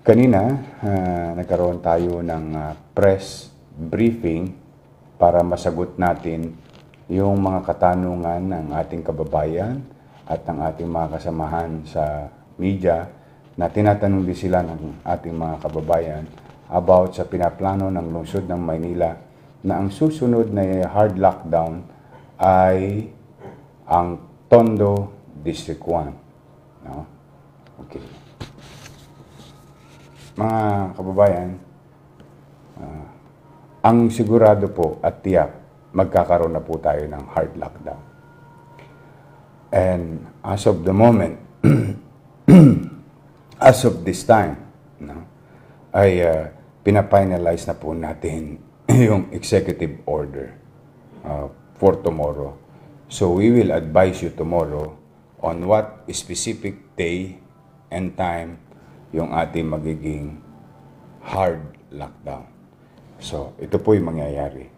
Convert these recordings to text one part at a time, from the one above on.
Kanina, uh, nagkaroon tayo ng uh, press briefing para masagot natin yung mga katanungan ng ating kababayan at ng ating mga kasamahan sa media na tinatanong din sila ng ating mga kababayan about sa pinaplano ng lungsod ng Maynila na ang susunod na hard lockdown ay ang Tondo District 1. No? Okay mga kababayan, uh, ang sigurado po at tiyak, magkakaroon na po tayo ng hard lockdown. And as of the moment, as of this time, no, ay uh, ah, pinapinalize na po natin yung executive order uh, for tomorrow. So we will advise you tomorrow on what specific day and time yung ating magiging hard lockdown. So, ito po yung mangyayari.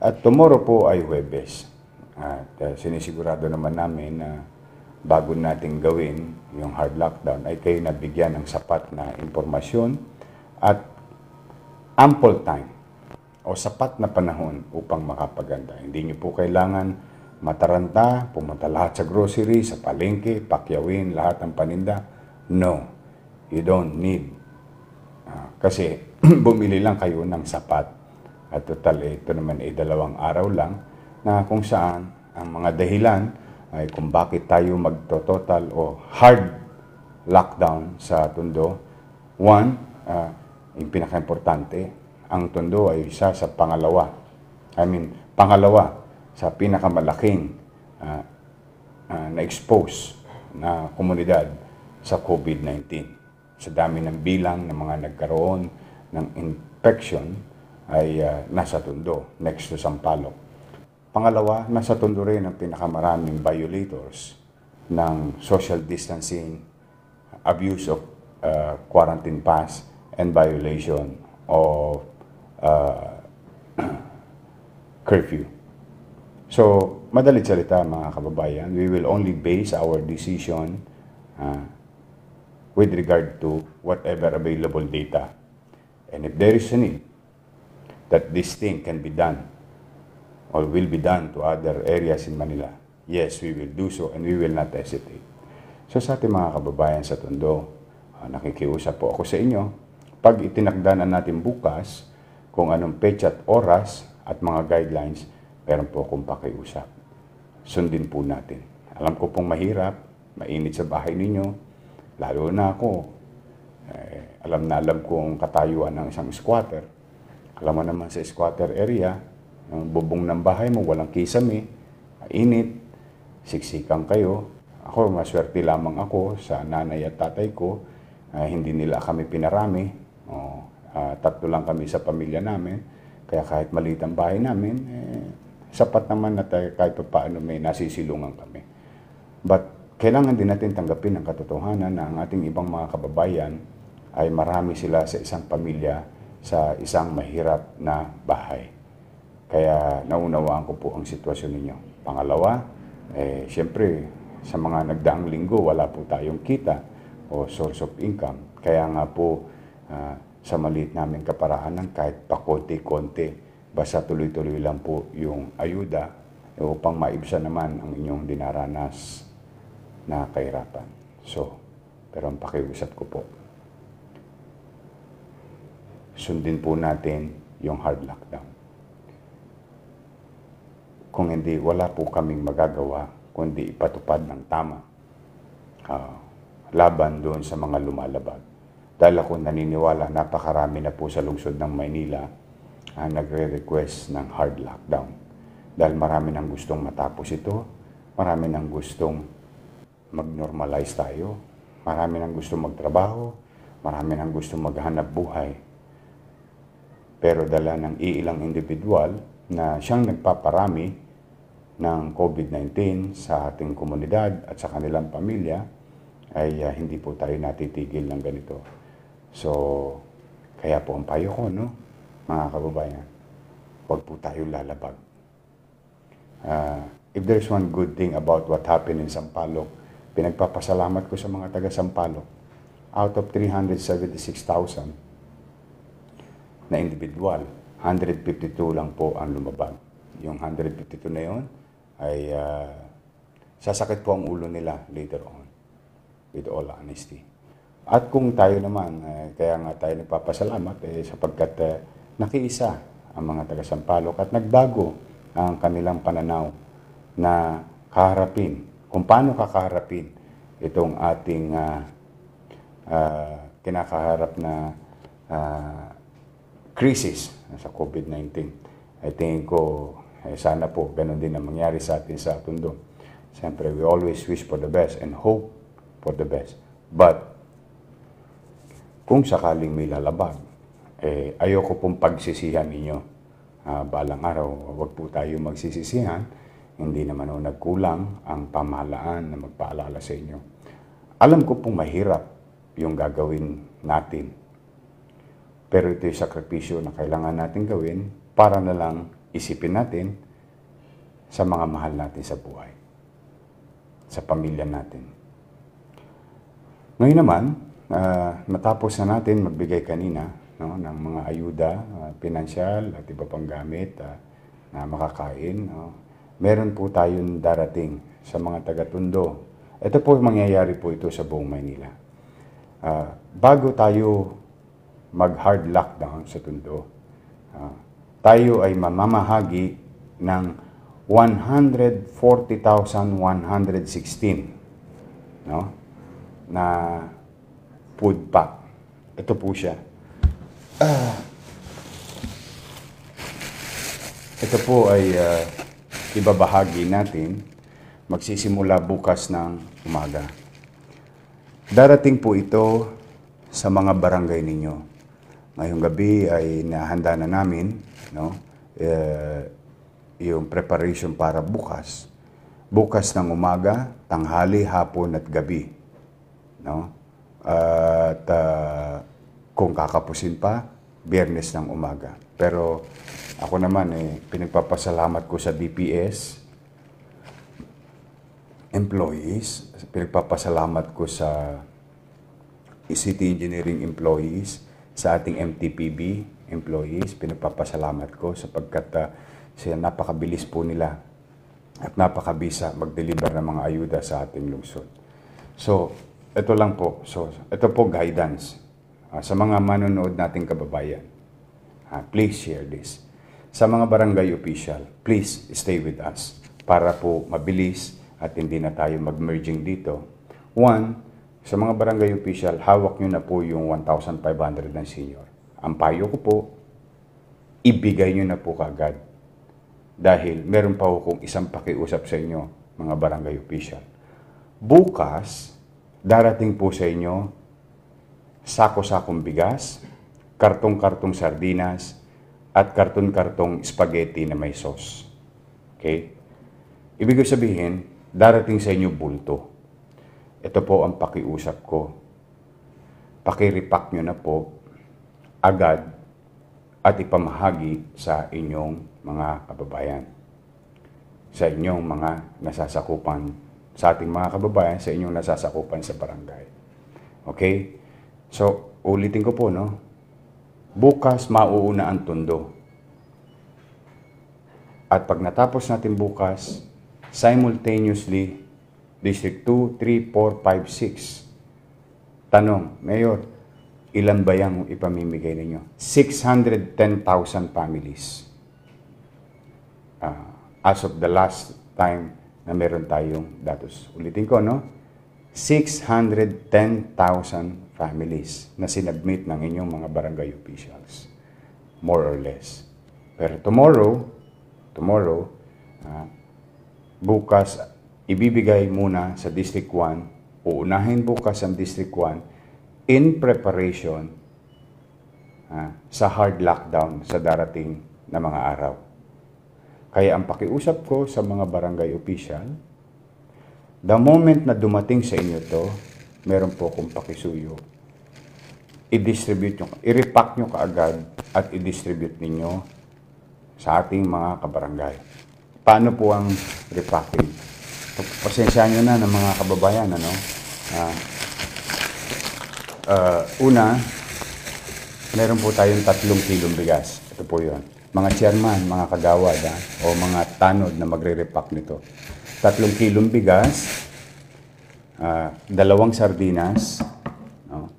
At tomorrow po ay Webes. At uh, sinisigurado naman namin na bago natin gawin yung hard lockdown ay kayo nabigyan ng sapat na impormasyon at ample time o sapat na panahon upang makapaganda. Hindi nyo po kailangan mataranta, pumunta lahat sa grocery, sa palengke, pakyawin lahat ng paninda. No, you don't need. Uh, kasi bumili lang kayo ng sapat. At total, ito naman ay dalawang araw lang na kung saan ang mga dahilan ay kung bakit tayo magto-total o hard lockdown sa Tondo. One, uh, yung pinaka-importante, ang Tondo ay isa sa pangalawa. I mean, pangalawa sa pinakamalaking uh, uh, na-expose na komunidad sa COVID-19 sa dami ng bilang ng mga nagkaroon ng infection ay uh, nasa Tondo, next to Sampalo. Pangalawa, nasa Tondo rin ang pinakamaraming violators ng social distancing, abuse of uh, quarantine pass, and violation of uh, curfew. So, madalit salita mga kababayan, we will only base our decision uh, with regard to whatever available data. And if there is a need that this thing can be done or will be done to other areas in Manila, yes, we will do so and we will not hesitate. So sa ating mga kababayan sa Tondo, ah, nakikiusap po ako sa inyo, pag itinakda na natin bukas kung anong petsa at oras at mga guidelines, meron po akong pakiusap. Sundin po natin. Alam ko pong mahirap, mainit sa bahay ninyo, Lalo na ako, eh, alam na alam kong katayuan ng isang squatter. Alam mo naman sa squatter area, yung bubong ng bahay mo, walang kisame, init, siksikan kayo. Ako, maswerte lamang ako sa nanay at tatay ko. Uh, hindi nila kami pinarami. Oh, uh, tatlo lang kami sa pamilya namin. Kaya kahit maliit ang bahay namin, eh, sapat naman na tayo eh, kahit pa paano may nasisilungan kami. But kailangan din natin tanggapin ang katotohanan na ang ating ibang mga kababayan ay marami sila sa isang pamilya sa isang mahirap na bahay. Kaya naunawaan ko po ang sitwasyon ninyo. Pangalawa, eh, siyempre, sa mga nagdaang linggo, wala po tayong kita o source of income. Kaya nga po, uh, sa maliit namin kaparahanan, kahit pakonti-konti, basta tuloy-tuloy lang po yung ayuda upang maibsa naman ang inyong dinaranas nakakahirapan. So, pero ang pakiusap ko po, sundin po natin yung hard lockdown. Kung hindi, wala po kaming magagawa kundi ipatupad ng tama uh, laban doon sa mga lumalabag. Dahil ako naniniwala, napakarami na po sa lungsod ng Maynila ang ah, nagre-request ng hard lockdown. Dahil marami nang gustong matapos ito, marami nang gustong mag-normalize tayo. Marami nang gusto magtrabaho, marami nang gusto maghanap buhay. Pero dala ng iilang individual na siyang nagpaparami ng COVID-19 sa ating komunidad at sa kanilang pamilya, ay uh, hindi po tayo natitigil ng ganito. So, kaya po ang payo ko, no? Mga kababayan, huwag po tayo lalabag. Uh, if there's one good thing about what happened in Sampaloc Pinagpapasalamat ko sa mga taga Sampaloc out of 376,000 na individual, 152 lang po ang lumabag. Yung 152 na yon ay uh, sasakit po ang ulo nila later on with all honesty. At kung tayo naman, eh, kaya nga tayo nagpapasalamat eh, sapagkat eh, nakiisa ang mga taga-Sampaloc at nagbago ang kanilang pananaw na kaharapin kung paano kakaharapin itong ating uh, uh, kinakaharap na uh, crisis sa COVID-19. I think ko, oh, eh, sana po ganun din ang mangyari sa atin sa Tondo. Siyempre, we always wish for the best and hope for the best. But, kung sakaling may lalabag, eh, ayoko pong pagsisihan ninyo uh, balang araw. Huwag po tayo magsisisihan hindi naman ho nagkulang ang pamahalaan na magpaalala sa inyo. Alam ko pong mahirap yung gagawin natin. Pero ito yung sakripisyo na kailangan natin gawin para na lang isipin natin sa mga mahal natin sa buhay, sa pamilya natin. Ngayon naman, uh, matapos na natin magbigay kanina no, ng mga ayuda, uh, pinansyal at iba pang gamit uh, na makakain, no, meron po tayong darating sa mga taga-Tundo. Ito po mangyayari po ito sa buong Maynila. Uh, bago tayo mag-hard lockdown sa Tundo, uh, tayo ay mamamahagi ng 140,116 no? na food pack. Ito po siya. Uh, ito po ay uh, ibabahagi natin magsisimula bukas ng umaga. Darating po ito sa mga barangay ninyo. Ngayong gabi ay nahanda na namin no, eh, yung preparation para bukas. Bukas ng umaga, tanghali, hapon at gabi. No? At uh, kung kakapusin pa, biyernes ng umaga. Pero ako naman, eh, pinagpapasalamat ko sa DPS, employees, pinagpapasalamat ko sa City Engineering employees, sa ating MTPB employees, pinagpapasalamat ko sapagkat uh, siya napakabilis po nila at napakabisa mag-deliver ng mga ayuda sa ating lungsod. So, ito lang po. So, ito po guidance Ah, sa mga manonood nating kababayan, ha, ah, please share this. Sa mga barangay official, please stay with us para po mabilis at hindi na tayo mag-merging dito. One, sa mga barangay official, hawak nyo na po yung 1,500 ng senior. Ang payo ko po, ibigay nyo na po kagad. Dahil meron pa akong isang pakiusap sa inyo, mga barangay official. Bukas, darating po sa inyo sako-sakong bigas, kartong-kartong sardinas, at karton-kartong spaghetti na may sauce. Okay? Ibig sabihin, darating sa inyo bulto. Ito po ang pakiusap ko. Pakiripak nyo na po agad at ipamahagi sa inyong mga kababayan. Sa inyong mga nasasakupan, sa ating mga kababayan, sa inyong nasasakupan sa barangay. Okay? So, ulitin ko po, no? Bukas, mauuna ang tondo. At pag natapos natin bukas, simultaneously, District 2, 3, 4, 5, 6. Tanong, Mayor, ilan ba yung ipamimigay ninyo? 610,000 families. Uh, as of the last time na meron tayong datos. Ulitin ko, no? 610,000 families na sinubmit ng inyong mga barangay officials, more or less. Pero tomorrow, tomorrow, uh, bukas, ibibigay muna sa District 1, uunahin bukas ang District 1 in preparation uh, sa hard lockdown sa darating na mga araw. Kaya ang pakiusap ko sa mga barangay official, The moment na dumating sa inyo to, meron po akong pakisuyo. I-distribute nyo, i-repack nyo kaagad at i-distribute ninyo sa ating mga kabarangay. Paano po ang repacking? Pasensya nyo na ng mga kababayan, ano? Uh, uh, una, meron po tayong tatlong kilong bigas. Ito po yun. Mga chairman, mga kagawad, ha? o mga tanod na magre-repack nito tatlong kilong bigas, uh, dalawang sardinas. No?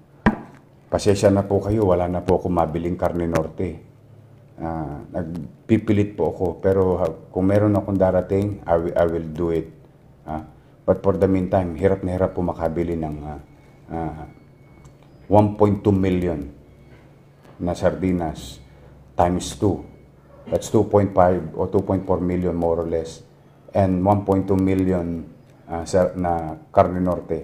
Pasensya na po kayo, wala na po ako mabiling karne norte. Uh, nagpipilit po ako, pero kung meron akong darating, I will, I will do it. Uh, but for the meantime, hirap na hirap po makabili ng uh, uh, 1.2 million na sardinas times 2. That's 2.5 or 2.4 million more or less and 1.2 million uh, na Carne Norte.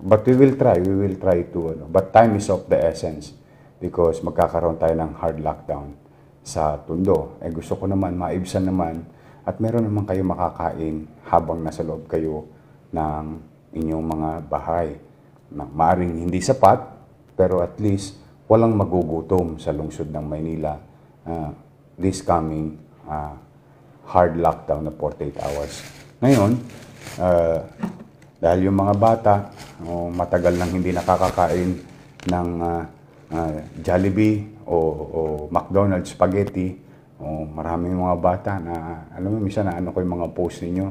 But we will try, we will try to, ano, but time is of the essence because magkakaroon tayo ng hard lockdown sa Tondo. Eh gusto ko naman, maibsan naman, at meron naman kayo makakain habang nasa loob kayo ng inyong mga bahay. Na maaring hindi sapat, pero at least walang magugutom sa lungsod ng Maynila uh, this coming uh, hard lockdown na 48 hours. Ngayon, uh, dahil yung mga bata, oh, matagal nang hindi nakakakain ng uh, uh, Jollibee o, o McDonald's spaghetti, oh, maraming mga bata na, alam mo, minsan na ano ko yung mga post ninyo.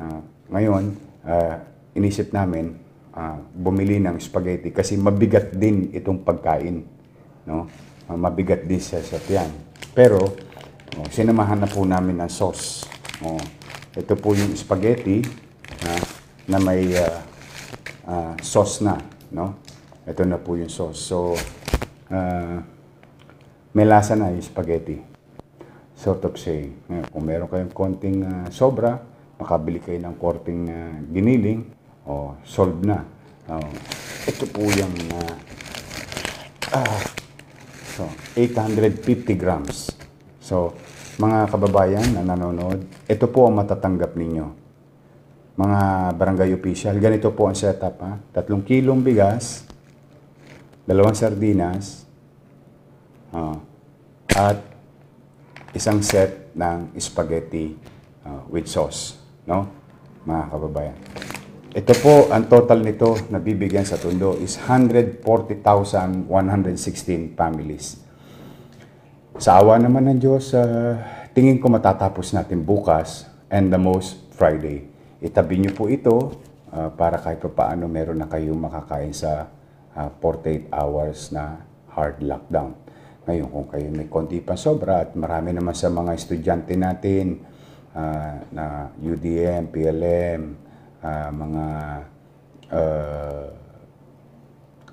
Uh, ngayon, uh, inisip namin, uh, bumili ng spaghetti kasi mabigat din itong pagkain. No? Uh, mabigat din siya sa tiyan. Pero, o, oh, sinamahan na po namin ang sauce. O, oh, ito po yung spaghetti ha, na may uh, uh, sauce na. No? Ito na po yung sauce. So, uh, may lasa na yung spaghetti. Sort of saying. Ngayon, kung meron kayong konting uh, sobra, makabili kayo ng korting uh, giniling, o oh, solve na. Oh, ito po yung uh, uh, so, 850 grams. So, mga kababayan na nanonood, ito po ang matatanggap ninyo. Mga barangay official, ganito po ang setup ha. Tatlong kilong bigas, dalawang sardinas, uh, at isang set ng spaghetti uh, with sauce, no? Mga kababayan. Ito po, ang total nito na bibigyan sa Tondo is 140,116 families. Sa awa naman ng Diyos, uh, tingin ko matatapos natin bukas and the most Friday. Itabi niyo po ito uh, para kahit pa paano meron na kayong makakain sa uh, ah, 48 hours na hard lockdown. Ngayon, kung kayo may konti pa sobra at marami naman sa mga estudyante natin uh, na UDM, PLM, uh, mga uh,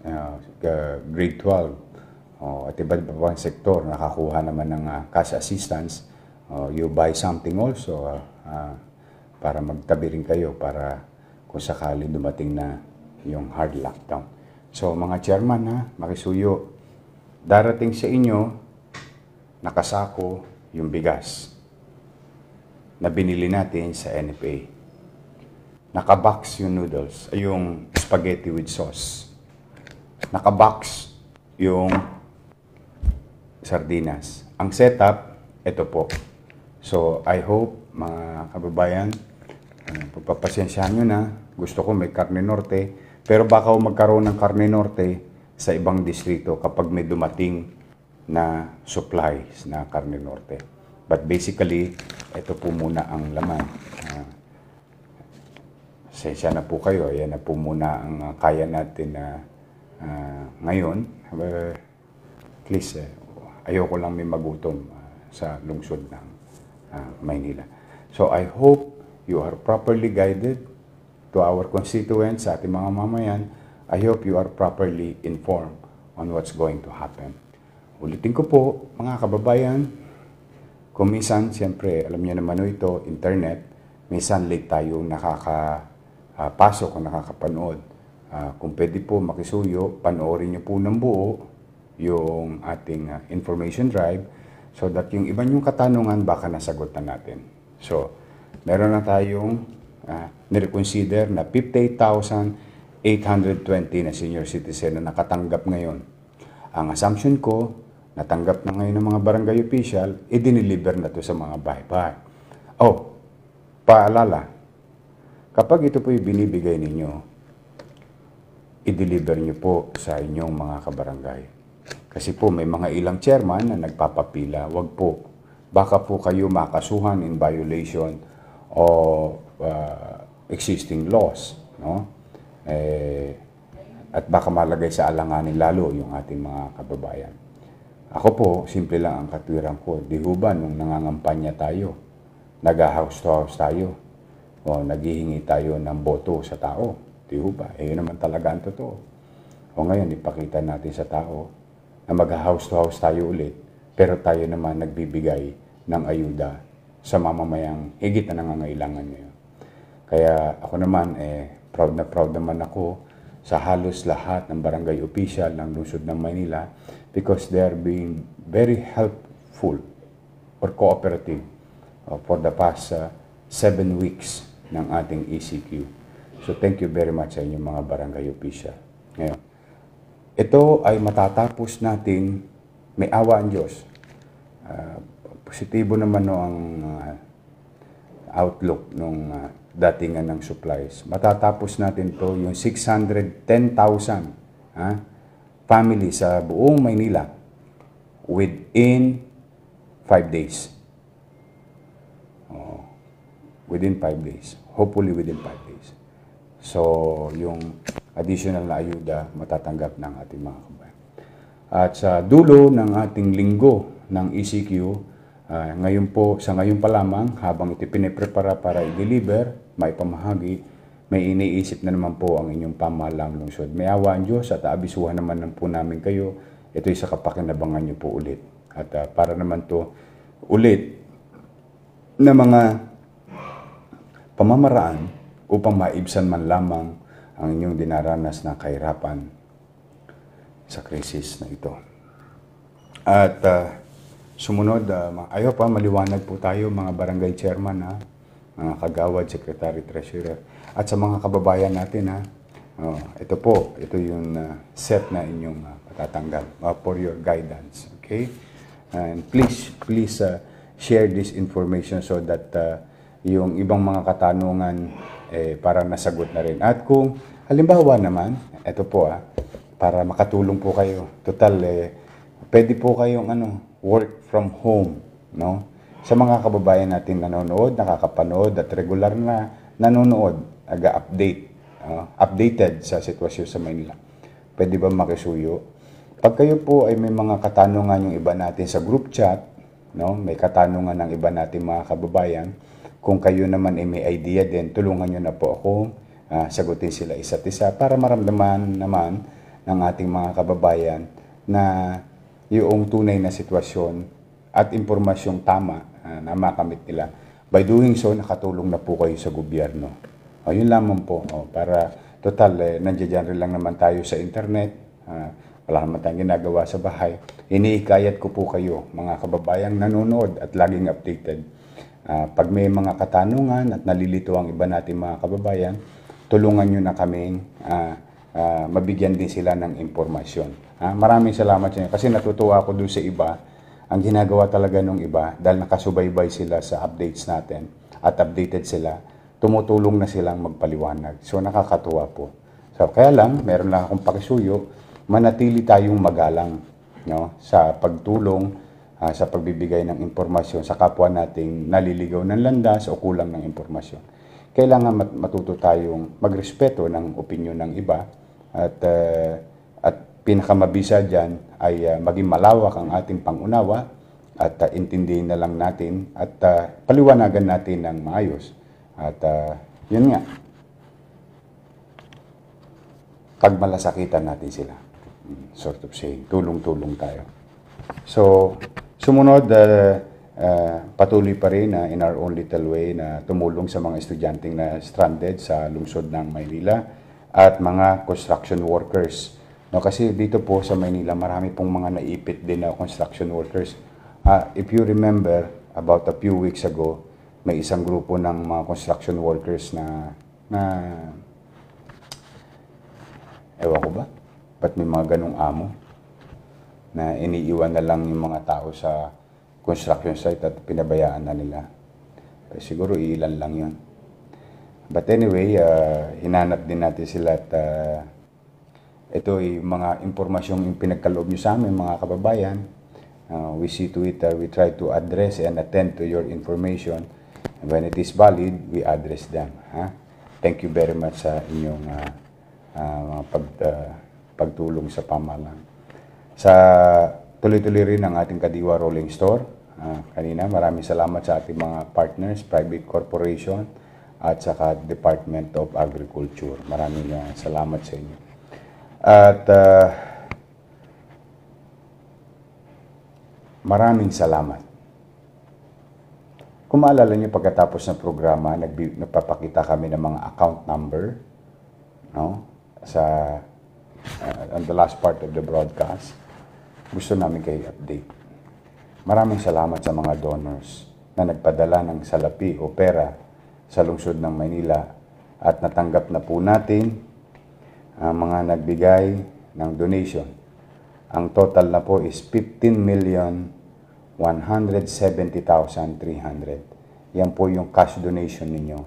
uh, grade 12, Oh, at iba't ibang sektor nakakuha naman ng uh, cash assistance, uh, you buy something also uh, uh, para magtabi rin kayo para kung sakali dumating na yung hard lockdown. So mga chairman ha, makisuyo, darating sa inyo nakasako yung bigas na binili natin sa NFA. Nakabox yung noodles, yung spaghetti with sauce. Nakabox yung sardinas. Ang setup, ito po. So, I hope, mga kababayan, uh, pagpapasensyahan nyo na. Gusto ko may karne norte. Pero baka magkaroon ng karne norte sa ibang distrito kapag may dumating na supplies na karne norte. But basically, ito po muna ang laman. Uh, sensya na po kayo. Yan na po muna ang kaya natin na uh, ngayon. Uh, please, uh, ayoko lang may magutom uh, sa lungsod ng uh, Maynila. So I hope you are properly guided to our constituents, sa ating mga mamayan. I hope you are properly informed on what's going to happen. Ulitin ko po, mga kababayan, kung minsan, siyempre, alam niyo naman ito, internet, minsan late tayo nakakapasok ah, uh, o nakakapanood. Uh, kung pwede po makisuyo, panoorin niyo po ng buo yung ating uh, information drive so that yung iba yung katanungan baka nasagot na natin. So, meron na tayong uh, nireconsider na 58,820 na senior citizen na nakatanggap ngayon. Ang assumption ko, natanggap na ngayon ng mga barangay official, i-deliver na to sa mga bahay-bahay. Oh, paalala, kapag ito po yung binibigay ninyo, i-deliver nyo po sa inyong mga kabarangay kasi po may mga ilang chairman na nagpapapila. Wag po. Baka po kayo makasuhan in violation of uh, existing laws. No? Eh, at baka malagay sa alanganin lalo yung ating mga kababayan. Ako po, simple lang ang katwiran ko. Di ho ba nung nangangampanya tayo, nag-house to house tayo, o naghihingi tayo ng boto sa tao. Di ho ba? Eh, yun naman talaga ang totoo. O ngayon, ipakita natin sa tao na mag-house to house tayo ulit, pero tayo naman nagbibigay ng ayuda sa mamamayang higit na nangangailangan ngayon. Kaya ako naman, eh, proud na proud naman ako sa halos lahat ng barangay official ng lungsod ng Manila because they are being very helpful or cooperative uh, for the past uh, seven weeks ng ating ECQ. So thank you very much sa inyong mga barangay official. Ngayon, ito ay matatapos natin, may awa ang Diyos. Uh, positibo naman no ang uh, outlook nung uh, datingan ng supplies. Matatapos natin to yung 610,000 ha, family sa buong Maynila within 5 days. Oh, within 5 days. Hopefully within 5 days. So, yung additional na ayuda matatanggap ng ating mga kabayan. At sa dulo ng ating linggo ng ECQ, uh, ah, ngayon po, sa ngayon pa lamang, habang ito piniprepara para i-deliver, may maipamahagi, may iniisip na naman po ang inyong pamahalang lungsod. May awa ang Diyos at aabisuhan naman lang po namin kayo. Ito'y sa kapakinabangan nyo po ulit. At uh, para naman to ulit na mga pamamaraan upang maibsan man lamang ang inyong dinaranas na kahirapan sa krisis na ito. At uh, sumunod, uh, ayaw pa, maliwanag po tayo mga barangay chairman, ha? Ah, mga kagawad, secretary, treasurer, at sa mga kababayan natin, ha? Oh, ito po, ito yung uh, set na inyong uh, patatanggap uh, for your guidance. Okay? And please, please uh, share this information so that uh, yung ibang mga katanungan eh, parang nasagot na rin. At kung halimbawa naman, ito po ah, para makatulong po kayo. Total, eh, pwede po kayong ano, work from home. No? Sa mga kababayan natin nanonood, nakakapanood at regular na nanonood, aga-update, uh, updated sa sitwasyon sa Maynila. Pwede ba makisuyo? Pag kayo po ay may mga katanungan yung iba natin sa group chat, no? may katanungan ng iba natin mga kababayan, kung kayo naman ay may idea din, tulungan nyo na po ako uh, sagutin sila isa't isa para maramdaman naman ng ating mga kababayan na yung tunay na sitwasyon at impormasyong tama uh, na makamit nila. By doing so, nakatulong na po kayo sa gobyerno. O, ah, yun lamang po. O, oh, para total, eh, nandiyan rin lang naman tayo sa internet. Uh, wala naman tayong ginagawa sa bahay. Iniikayat ko po kayo, mga kababayang nanonood at laging updated Ah, pag may mga katanungan at nalilito ang iba nating mga kababayan, tulungan nyo na kaming uh, ah, uh, ah, mabigyan din sila ng impormasyon. Uh, maraming salamat sa inyo kasi natutuwa ako doon sa iba ang ginagawa talaga ng iba dahil nakasubaybay sila sa updates natin at updated sila, tumutulong na silang magpaliwanag. So nakakatuwa po. So kaya lang, meron lang akong pakisuyo, manatili tayong magalang no, sa pagtulong uh, sa pagbibigay ng impormasyon sa kapwa nating naliligaw ng landas o kulang ng impormasyon. Kailangan mat- matuto tayong magrespeto ng opinyon ng iba at uh, at pinakamabisa diyan ay uh, maging malawak ang ating pangunawa at uh, intindihin na lang natin at uh, paliwanagan natin ng maayos. At uh, yun nga. Pagmalasakitan natin sila. Mm, sort of saying, tulong-tulong tayo. So, Sumunod, uh, uh, patuloy pa rin uh, in our own little way na tumulong sa mga estudyanteng na stranded sa lungsod ng Maynila at mga construction workers. No, kasi dito po sa Maynila, marami pong mga naipit din na construction workers. Uh, if you remember, about a few weeks ago, may isang grupo ng mga construction workers na na ewan ko ba, ba't may mga ganong amo? na iniiwan na lang yung mga tao sa construction site at pinabayaan na nila. Pero eh, siguro ilan lang yun. But anyway, uh, hinanap din natin sila at uh, ito ay mga impormasyong pinagkaloob nyo sa amin mga kababayan. Uh, we see to it, uh, we try to address and attend to your information. And when it is valid, we address them. Ha? Thank you very much sa inyong uh, uh, pag, uh, pagtulong sa pamalang sa tuloy-tuloy rin ng ating Kadiwa Rolling Store. Uh, kanina, maraming salamat sa ating mga partners, private corporation, at saka Department of Agriculture. Maraming uh, salamat sa inyo. At uh, maraming salamat. Kung maalala niyo pagkatapos ng programa, nagpapakita kami ng mga account number no? sa uh, on the last part of the broadcast gusto namin kayo update. Maraming salamat sa mga donors na nagpadala ng salapi o pera sa lungsod ng Maynila at natanggap na po natin ang mga nagbigay ng donation. Ang total na po is 15,170,300. Yan po yung cash donation ninyo.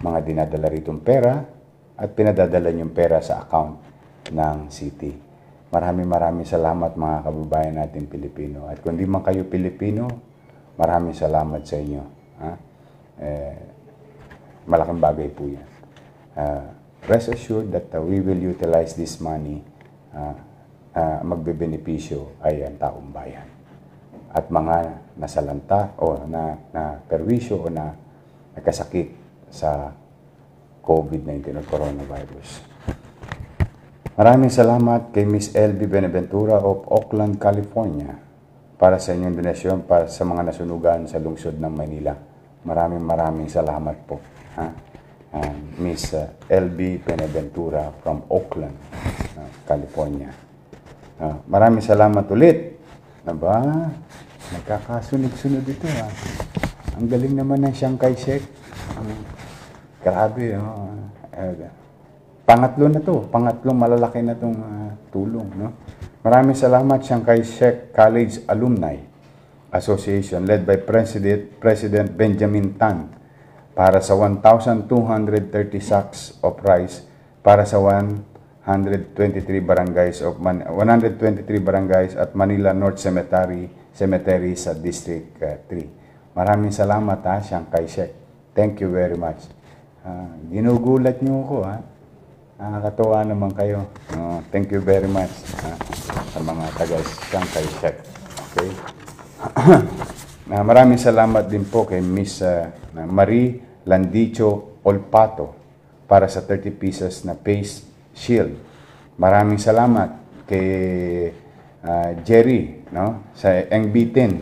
Mga dinadala ritong pera at pinadadala yung pera sa account ng city. Maraming maraming salamat mga kababayan natin Pilipino. At kung di man kayo Pilipino, maraming salamat sa inyo. Ha? Eh, malaking bagay po yan. Uh, rest assured that uh, we will utilize this money. Uh, uh, magbebenepisyo ay ang taong bayan. At mga nasalanta o na, na perwisyo o na nakasakit sa COVID-19 o coronavirus. Maraming salamat kay Miss LB Beneventura of Oakland, California para sa inyong donasyon para sa mga nasunugan sa lungsod ng Manila. Maraming maraming salamat po. Ha? Uh, Miss uh, ah, LB Beneventura from Oakland, uh, California. Uh, maraming salamat ulit. Aba, nagkakasunod-sunod ito ha. Ang galing naman ng Shanghai Shek. Uh, grabe, oh. Uh, pangatlo na to, pangatlong malalaki na tong uh, tulong, no? Maraming salamat siyang kay Sheikh College Alumni Association led by President President Benjamin Tan para sa 1,230 sacks of rice para sa 123 barangays of Man 123 barangays at Manila North Cemetery Cemetery sa District uh, ah, 3. Maraming salamat ha, ah, siyang kay Sheikh. Thank you very much. Uh, ginugulat niyo ako ha. Nakakatuwa naman kayo. Uh, thank you very much uh, sa mga taga-isang kay Chef. Okay? na uh, ah, maraming salamat din po kay Miss uh, Marie Landicho Olpato para sa 30 pieces na face shield. Maraming salamat kay uh, Jerry no sa NB10.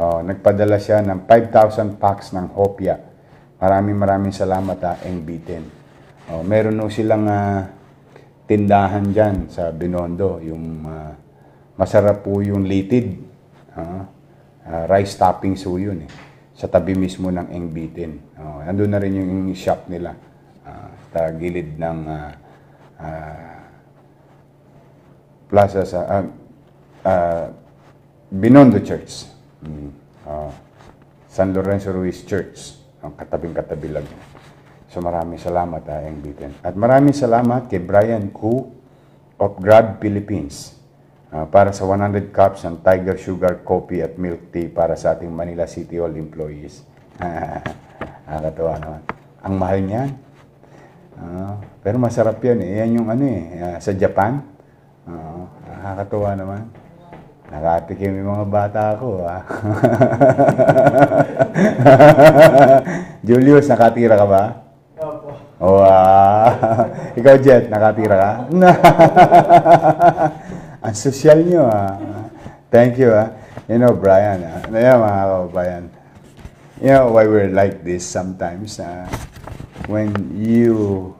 Oh, nagpadala siya ng 5,000 packs ng Hopia. Maraming maraming salamat ha, NB10. Oh, meron no silang uh, tindahan dyan sa Binondo, yung uh, masarap po yung litid. Uh, uh, rice toppings po yun eh. Sa tabi mismo ng Engbitin. Oh, andun na rin yung shop nila. Uh, sa gilid ng uh, uh, plaza sa uh, uh, Binondo Church. Mm. Uh, San Lorenzo Ruiz Church. Ang katabing-katabi lang. So maraming salamat, Ayang ah, Bitin. At maraming salamat kay Brian Ku of Grab Philippines uh, para sa 100 cups ng Tiger Sugar Coffee at Milk Tea para sa ating Manila City Hall employees. Nakakatawa naman. Ang mahal niyan. Uh, ah, pero masarap yan eh. Yan yung ano eh, uh, sa Japan. Uh, nakakatawa naman. Nakatikim yung mga bata ko ha? Julius, nakatira ka ba? Wow! Ikaw, Jet, nakatira ka? Ang social nyo, ah. Thank you, ah. You know, Brian, ah. Yeah, mga kababayan. You know why we're like this sometimes, ah. When you...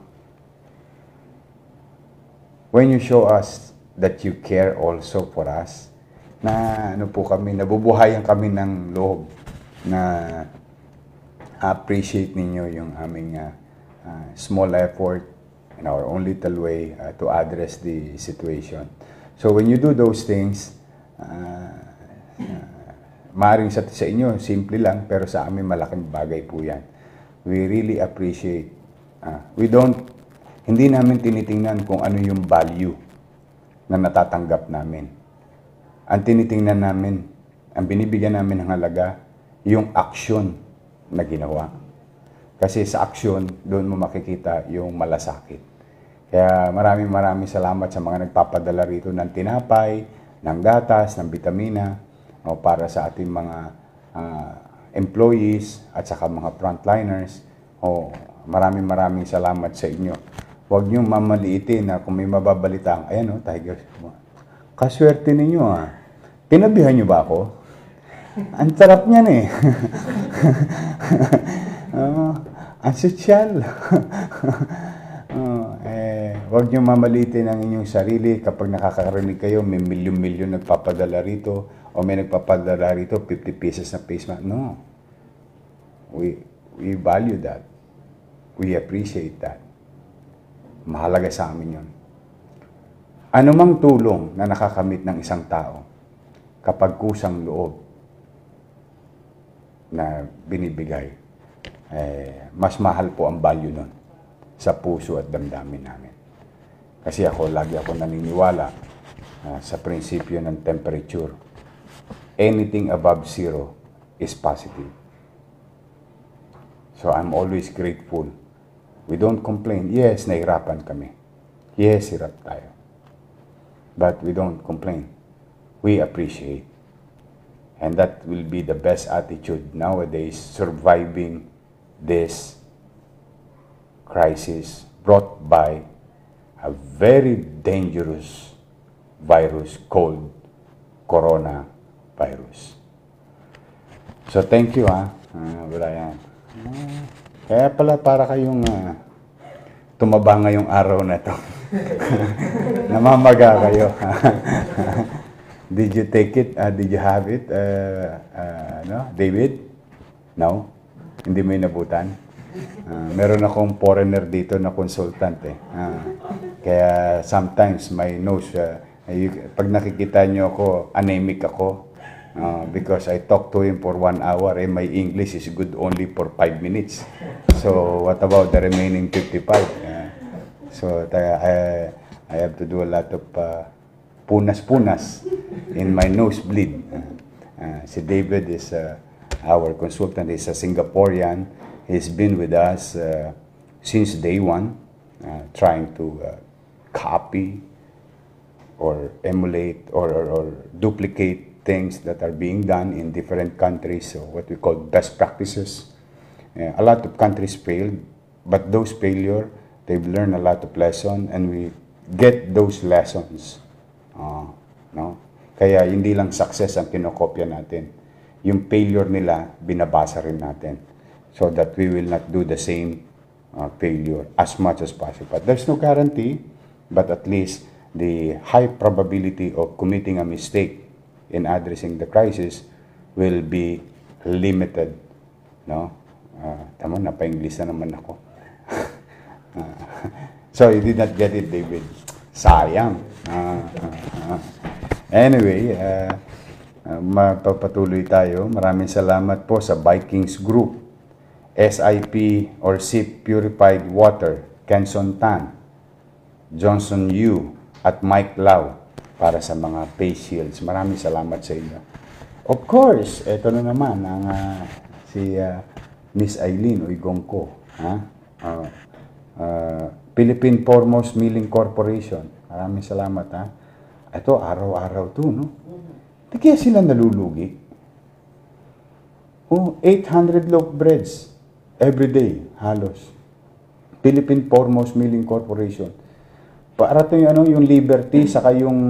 When you show us that you care also for us, na ano po kami, nabubuhayan kami ng loob na appreciate ninyo yung aming uh, uh, small effort in our own little way uh, to address the situation. So when you do those things, uh, uh, maaaring sa, sa inyo, simple lang, pero sa amin malaking bagay po yan. We really appreciate. Uh, we don't, hindi namin tinitingnan kung ano yung value na natatanggap namin. Ang tinitingnan namin, ang binibigyan namin ng halaga, yung action na ginawa. Kasi sa aksyon, doon mo makikita yung malasakit. Kaya maraming maraming salamat sa mga nagpapadala rito ng tinapay, ng gatas, ng vitamina o para sa ating mga uh, employees at saka mga frontliners. O maraming maraming salamat sa inyo. Huwag niyo mamaliitin na kung may mababalita, ayan o, oh, Tiger. Kaswerte ninyo ah. Tinabihan niyo ba ako? Ang sarap niyan eh. uh, ansosyal. oh, eh, huwag niyo mamalitin ang inyong sarili kapag nakakarinig kayo, may milyon-milyon nagpapadala rito o may nagpapadala rito 50 pieces na face mask. No. We, we value that. We appreciate that. Mahalaga sa amin yun. mang tulong na nakakamit ng isang tao kapag kusang loob na binibigay eh, mas mahal po ang value nun sa puso at damdamin namin. Kasi ako, lagi ako naniniwala uh, sa prinsipyo ng temperature. Anything above zero is positive. So I'm always grateful. We don't complain. Yes, nahirapan kami. Yes, hirap tayo. But we don't complain. We appreciate. And that will be the best attitude nowadays, surviving this crisis brought by a very dangerous virus called coronavirus. So, thank you, ha, ah, uh, Brian. kaya pala para kayong uh, tumaba ngayong araw na to. Namamaga kayo. did you take it? Uh, did you have it, uh, uh, no? David? No? Hindi mo inabutan? Uh, meron akong foreigner dito na consultant eh. Uh, kaya sometimes my nose, uh, ah, you, pag nakikita niyo ako, anemic ako. Uh, because I talk to him for one hour and eh, my English is good only for five minutes. So what about the remaining 55? Uh, so I, I have to do a lot of uh, punas-punas in my nosebleed. Uh, uh, si David is uh, Our consultant is a Singaporean. He's been with us uh, since day one, uh, trying to uh, copy or emulate or, or, or, duplicate things that are being done in different countries, so what we call best practices. Uh, a lot of countries failed, but those failure, they've learned a lot of lessons, and we get those lessons. Uh, no? Kaya hindi lang success ang kinokopya natin yung failure nila, binabasa rin natin so that we will not do the same uh, failure as much as possible. But there's no guarantee, but at least the high probability of committing a mistake in addressing the crisis will be limited. No? Uh, tama, napainglis na naman ako. uh, so, you did not get it, David. Sayang. Uh, uh, uh. Anyway, uh, uh, ah, mapapatuloy tayo. Maraming salamat po sa Vikings Group, SIP or SIP Purified Water, Kenson Tan, Johnson Yu, at Mike Lau para sa mga face shields. Maraming salamat sa inyo. Of course, ito na naman ang uh, si uh, Miss Eileen Uigongko. Ha? Uh, uh, Philippine Foremost Milling Corporation. Maraming salamat ha. Ito, araw-araw to, no? Di eh, kaya sila nalulugi. Oh, 800 loaf breads every day, halos. Philippine Foremost Milling Corporation. Para to yung, ano, yung Liberty, saka yung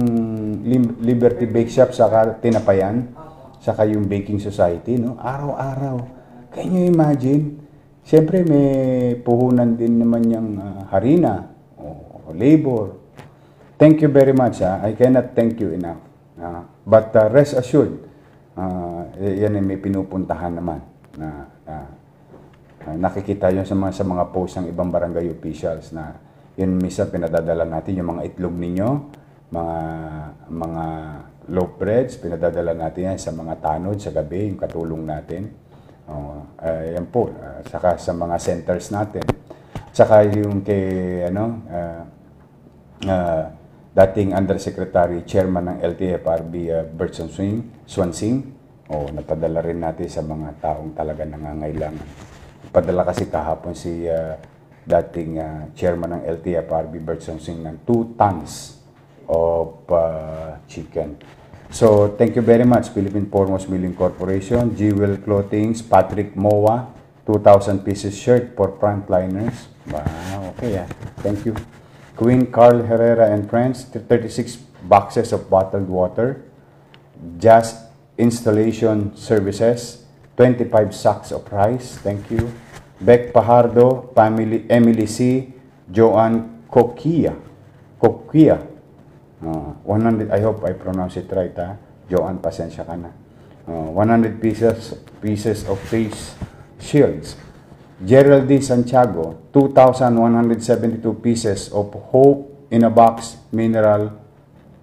Liberty Bake Shop, saka Tinapayan, saka yung Baking Society, no? Araw-araw. Can you imagine? Siyempre, may puhunan din naman yung uh, harina o, o labor. Thank you very much. Ha? Ah. I cannot thank you enough. Ha? Ah. But uh, rest assured, uh, yan ay may pinupuntahan naman na, na uh, uh, nakikita yon sa mga, sa mga post ng ibang barangay officials na yun misa pinadadala natin yung mga itlog ninyo, mga mga loaf breads, pinadadala natin yan sa mga tanod sa gabi, yung katulong natin. Oh, uh, yan po, uh, saka sa mga centers natin. Saka yung kay, ano, uh, uh, dating Undersecretary, Chairman ng LTFRB, uh, Bert Swansing. O, oh, napadala rin natin sa mga taong talaga nangangailangan. Padala kasi kahapon si uh, dating uh, Chairman ng LTFRB, Bert Swansing, ng 2 tons of uh, chicken. So, thank you very much, Philippine Foremost Milling Corporation, G. Will Clothings, Patrick Moa, 2,000 pieces shirt for frontliners. Wow, okay yeah. Thank you. Queen Carl Herrera and Friends, 36 boxes of bottled water, Just Installation Services, 25 sacks of rice, thank you. Beck Pajardo, family, Emily C., Joanne Coquia, Coquia, uh, 100, I hope I pronounce it right, ha? Ah. Joanne, pasensya ka na. Uh, 100 pieces, pieces of face shields. Geraldine Santiago, 2,172 pieces of Hope in a Box Mineral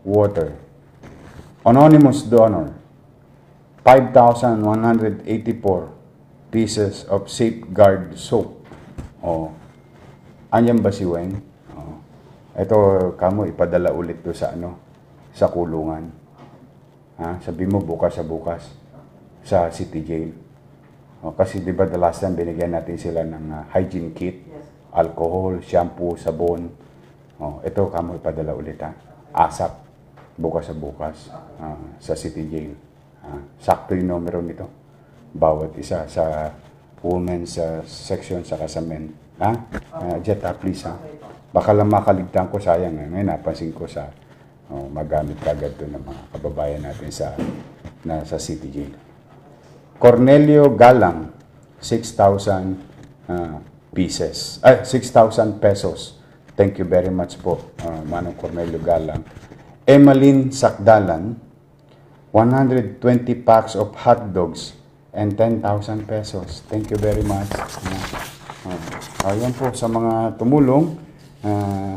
Water. Anonymous donor, 5,184 pieces of Safeguard Soap. Oh. Anyan ba si Wen? Oh. Ito, kamo, ipadala ulit to sa ano, sa kulungan. Ha? Sabi mo, bukas sa bukas, sa city jail. O, oh, kasi di ba the last time binigyan natin sila ng uh, hygiene kit, yes. alcohol, shampoo, sabon. Oh, ito kamo ipadala ulit ha. Ah. ASAP. Bukas sa bukas. Uh, sa city jail. Uh, sakto yung numero nito. Bawat isa sa women's uh, section saka sa men. Ha? Uh, Jet please ha. Baka lang makaligtan ko sayang. Eh. Ngayon napansin ko sa oh, magamit kagad to ng mga kababayan natin sa nasa city jail. Cornelio Galang, 6,000 uh, ah, pieces. Ay, 6,000 pesos. Thank you very much po, uh, Manong Cornelio Galang. Emeline Sakdalan, 120 packs of hot dogs and 10,000 pesos. Thank you very much. Uh, uh, ayan po sa mga tumulong. Uh,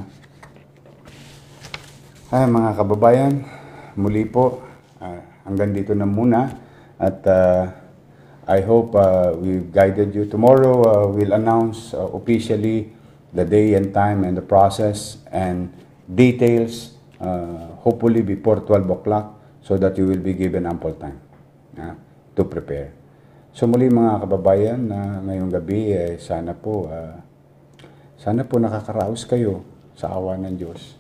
ay, mga kababayan, muli po, uh, hanggang dito na muna. At uh, I hope uh, we've guided you. Tomorrow, uh, we'll announce uh, officially the day and time and the process and details, uh, hopefully before 12 o'clock, so that you will be given ample time uh, to prepare. So muli mga kababayan, na uh, ngayong gabi, eh, sana po, uh, sana po nakakaraos kayo sa awa ng Diyos.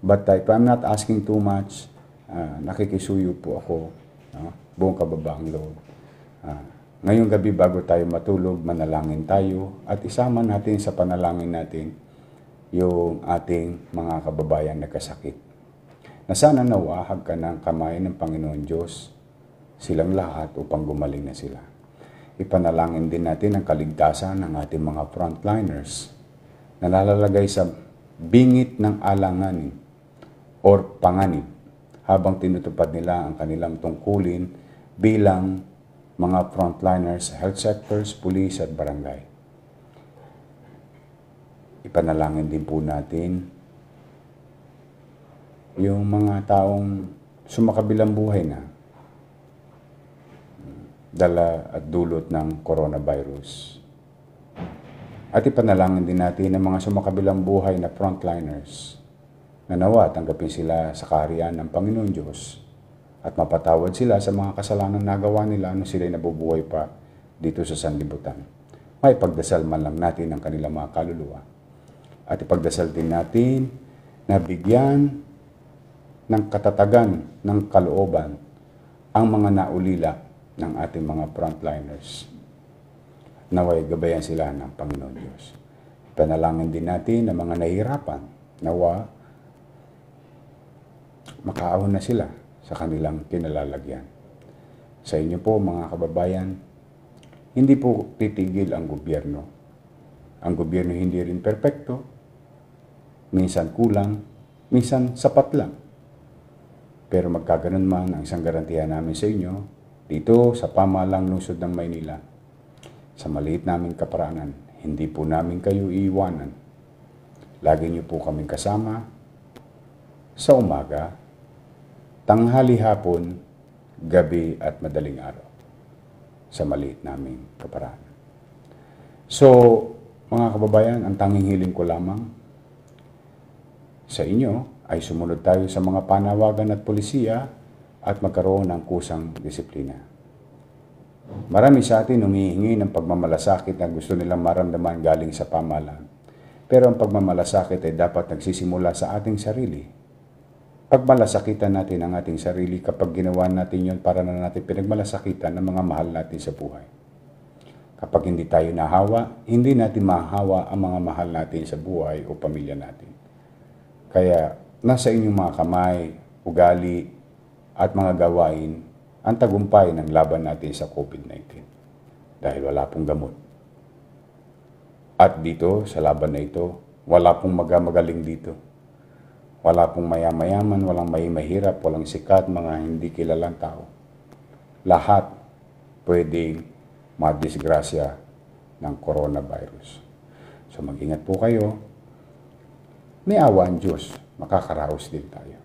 But uh, if I'm not asking too much, uh, nakikisuyo po ako, no? buong kababang loob. Ah, ngayong gabi bago tayo matulog, manalangin tayo at isama natin sa panalangin natin yung ating mga kababayan na Na sana nawahag ka ng kamay ng Panginoon Diyos silang lahat upang gumaling na sila. Ipanalangin din natin ang kaligtasan ng ating mga frontliners na nalalagay sa bingit ng alanganin or panganib habang tinutupad nila ang kanilang tungkulin bilang mga frontliners sa health sectors, police at barangay. Ipanalangin din po natin yung mga taong sumakabilang buhay na dala at dulot ng coronavirus. At ipanalangin din natin ang mga sumakabilang buhay na frontliners na nawa tanggapin sila sa kaharian ng Panginoon Diyos at mapatawad sila sa mga kasalanan nagawa nila nung sila'y nabubuhay pa dito sa sanlibutan. May pagdasal man lang natin ang kanilang mga kaluluwa. At ipagdasal din natin na bigyan ng katatagan ng kalooban ang mga naulila ng ating mga frontliners. Naway gabayan sila ng Panginoon Diyos. Panalangin din natin ang mga nahihirapan nawa makaahon na sila sa kanilang kinalalagyan. Sa inyo po mga kababayan, hindi po titigil ang gobyerno. Ang gobyerno hindi rin perpekto. Minsan kulang, minsan sapat lang. Pero magkaganon man ang isang garantiya namin sa inyo, dito sa pamalang lungsod ng Maynila, sa maliit naming kaparaanan, hindi po namin kayo iiwanan. Lagi niyo po kaming kasama sa umaga tanghali hapon, gabi at madaling araw sa maliit naming kaparaan. So, mga kababayan, ang tanging hiling ko lamang sa inyo ay sumunod tayo sa mga panawagan at polisiya at magkaroon ng kusang disiplina. Marami sa atin humihingi ng pagmamalasakit na gusto nilang maramdaman galing sa pamalan. Pero ang pagmamalasakit ay dapat nagsisimula sa ating sarili pagmalasakitan natin ang ating sarili kapag ginawa natin yon para na natin pinagmalasakitan ng mga mahal natin sa buhay. Kapag hindi tayo nahawa, hindi natin mahawa ang mga mahal natin sa buhay o pamilya natin. Kaya nasa inyong mga kamay, ugali, at mga gawain ang tagumpay ng laban natin sa COVID-19 dahil wala pong gamot. At dito, sa laban na ito, wala pong magamagaling dito wala pong mayamayaman, walang may mahirap, walang sikat, mga hindi kilalang tao. Lahat pwedeng madisgrasya ng coronavirus. So mag-ingat po kayo. May awa ang Diyos. Makakaraos din tayo.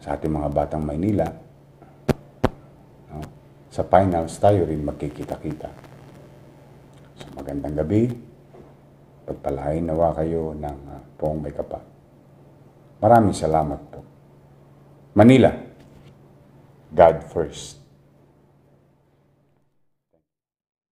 Sa ating mga batang Maynila, no? sa finals tayo rin makikita kita So magandang gabi. Pagpalain nawa kayo ng uh, poong may kapal. Maraming salamat po. Manila, God first.